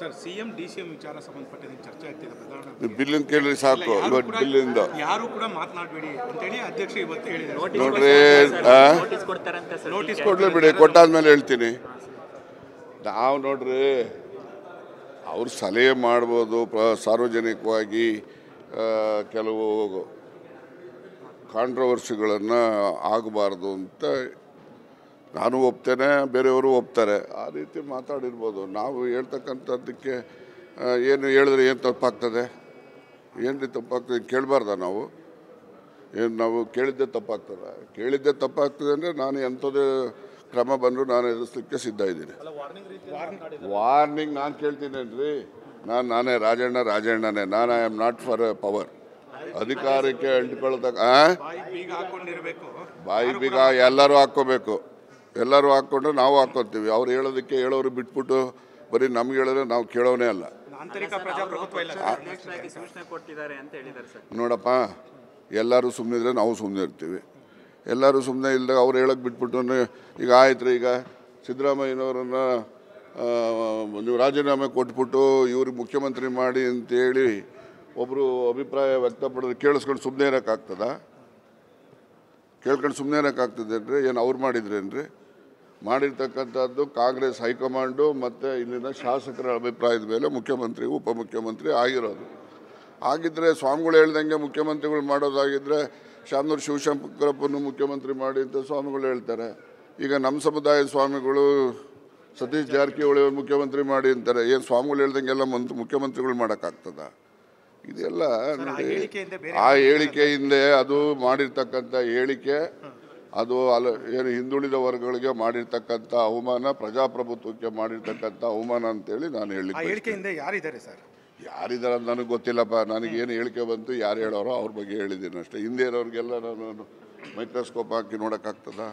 sir ಸಾಕು ಬಿಲ್ಲಿಂದ ಯಾರು ಬಿಡಿ ಕೊಟ್ಟಾದ್ಮೇಲೆ ಹೇಳ್ತೀನಿ ನಾವು ನೋಡ್ರಿ ಅವ್ರು ಸಲಹೆ ಮಾಡ್ಬೋದು ಸಾರ್ವಜನಿಕವಾಗಿ ಕೆಲವು ಕಾಂಟ್ರವರ್ಸಿಗಳನ್ನು ಆಗಬಾರ್ದು ಅಂತ ನಾನು ಒಪ್ತೇನೆ ಬೇರೆಯವರು ಒಪ್ತಾರೆ ಆ ರೀತಿ ಮಾತಾಡಿರ್ಬೋದು ನಾವು ಹೇಳ್ತಕ್ಕಂಥದ್ದಕ್ಕೆ ಏನು ಹೇಳಿದ್ರೆ ಏನು ತಪ್ಪಾಗ್ತದೆ ಏನು ತಪ್ಪಾಗ್ತದೆ ಕೇಳಬಾರ್ದ ನಾವು ಏನು ನಾವು ಕೇಳಿದ್ದೆ ತಪ್ಪಾಗ್ತದೆ ಕೇಳಿದ್ದೆ ತಪ್ಪಾಗ್ತದೆ ಅಂದರೆ ನಾನು ಎಂಥದ್ದು ಕ್ರಮ ಬಂದರೂ ನಾನು ಎದುರಿಸ್ಲಿಕ್ಕೆ ಸಿದ್ಧ ಇದ್ದೀನಿ ವಾರ್ನಿಂಗ್ ನಾನು ರೀ ನಾನು ನಾನೇ ರಾಜಣ್ಣ ರಾಜಣ್ಣನೇ ನಾನು I am not for a power ಅಧಿಕಾರಕ್ಕೆ ಅಂಟ್ಕೊಳ್ತಕ್ಕ ಬಾಯಿ ಬೀಗ ಎಲ್ಲರೂ ಹಾಕ್ಕೋಬೇಕು ಎಲ್ಲರೂ ಹಾಕ್ಕೊಂಡ್ರೆ ನಾವು ಹಾಕೊತೀವಿ ಅವ್ರು ಹೇಳೋದಕ್ಕೆ ಹೇಳೋರು ಬಿಟ್ಬಿಟ್ಟು ಬರೀ ನಮ್ಗೆ ಹೇಳಿದ್ರೆ ನಾವು ಕೇಳೋನೇ ಅಲ್ಲ ನೋಡಪ್ಪ ಎಲ್ಲರೂ ಸುಮ್ಮನೆ ಇದ್ರೆ ನಾವು ಸುಮ್ಮನೆ ಇರ್ತೀವಿ ಎಲ್ಲರೂ ಸುಮ್ಮನೆ ಇಲ್ಲದೆ ಅವ್ರು ಹೇಳೋಕ್ಕೆ ಬಿಟ್ಬಿಟ್ಟು ಈಗ ಆಯ್ತು ರೀ ಈಗ ಸಿದ್ದರಾಮಯ್ಯನವರನ್ನು ನೀವು ರಾಜೀನಾಮೆ ಕೊಟ್ಬಿಟ್ಟು ಇವ್ರಿಗೆ ಮುಖ್ಯಮಂತ್ರಿ ಮಾಡಿ ಅಂತೇಳಿ ಒಬ್ಬರು ಅಭಿಪ್ರಾಯ ವ್ಯಕ್ತಪಡಿದ್ರೆ ಕೇಳಿಸ್ಕೊಂಡು ಸುಮ್ಮನೆ ಇರೋಕ್ಕಾಗ್ತದ ಕೇಳ್ಕೊಂಡು ಸುಮ್ಮನೆ ಇರೋಕ್ಕಾಗ್ತದೇನ್ರಿ ಏನು ಅವ್ರು ಮಾಡಿದ್ರೇನ್ರಿ ಮಾಡಿರ್ತಕ್ಕಂಥದ್ದು ಕಾಂಗ್ರೆಸ್ ಹೈಕಮಾಂಡು ಮತ್ತು ಇಲ್ಲಿನ ಶಾಸಕರ ಅಭಿಪ್ರಾಯದ ಮೇಲೆ ಮುಖ್ಯಮಂತ್ರಿ ಉಪಮುಖ್ಯಮಂತ್ರಿ ಆಗಿರೋದು ಆಗಿದ್ದರೆ ಸ್ವಾಮಿಗಳು ಹೇಳ್ದಂಗೆ ಮುಖ್ಯಮಂತ್ರಿಗಳು ಮಾಡೋದಾಗಿದ್ದರೆ ಶಾಮನೂರು ಶಿವಶಂಕರಪ್ಪನ್ನು ಮುಖ್ಯಮಂತ್ರಿ ಮಾಡಿ ಅಂತ ಸ್ವಾಮಿಗಳು ಹೇಳ್ತಾರೆ ಈಗ ನಮ್ಮ ಸಮುದಾಯದ ಸ್ವಾಮಿಗಳು ಸತೀಶ್ ಜಾರಕಿಹೊಳಿ ಮುಖ್ಯಮಂತ್ರಿ ಮಾಡಿ ಅಂತಾರೆ ಏನು ಸ್ವಾಮಿಗಳು ಹೇಳ್ದಂಗೆಲ್ಲ ಮಂತ್ ಮುಖ್ಯಮಂತ್ರಿಗಳು ಮಾಡೋಕ್ಕಾಗ್ತದ ಇದೆಲ್ಲ ನೋಡಿ ಆ ಹೇಳಿಕೆ ಹಿಂದೆ ಅದು ಮಾಡಿರ್ತಕ್ಕಂಥ ಹೇಳಿಕೆ ಅದು ಅಲ್ಲ ಏನು ಹಿಂದುಳಿದ ವರ್ಗಗಳಿಗೆ ಮಾಡಿರ್ತಕ್ಕಂಥ ಅವಮಾನ ಪ್ರಜಾಪ್ರಭುತ್ವಕ್ಕೆ ಮಾಡಿರ್ತಕ್ಕಂಥ ಅವಮಾನ ಅಂತೇಳಿ ನಾನು ಹೇಳಿಕೆ ಯಾರಿದ್ದಾರೆ ಸರ್ ಯಾರಿದ್ದಾರೆ ಅಂತ ನನಗೆ ಗೊತ್ತಿಲ್ಲಪ್ಪ ನನಗೇನು ಹೇಳಿಕೆ ಬಂತು ಯಾರು ಹೇಳೋರೋ ಅವ್ರ ಬಗ್ಗೆ ಹೇಳಿದ್ದೀನಿ ಅಷ್ಟೇ ಹಿಂದೆ ಇರೋರಿಗೆಲ್ಲ ನಾನು ಮೈಕ್ರೋಸ್ಕೋಪ್ ಹಾಕಿ ನೋಡೋಕ್ಕಾಗ್ತದಾ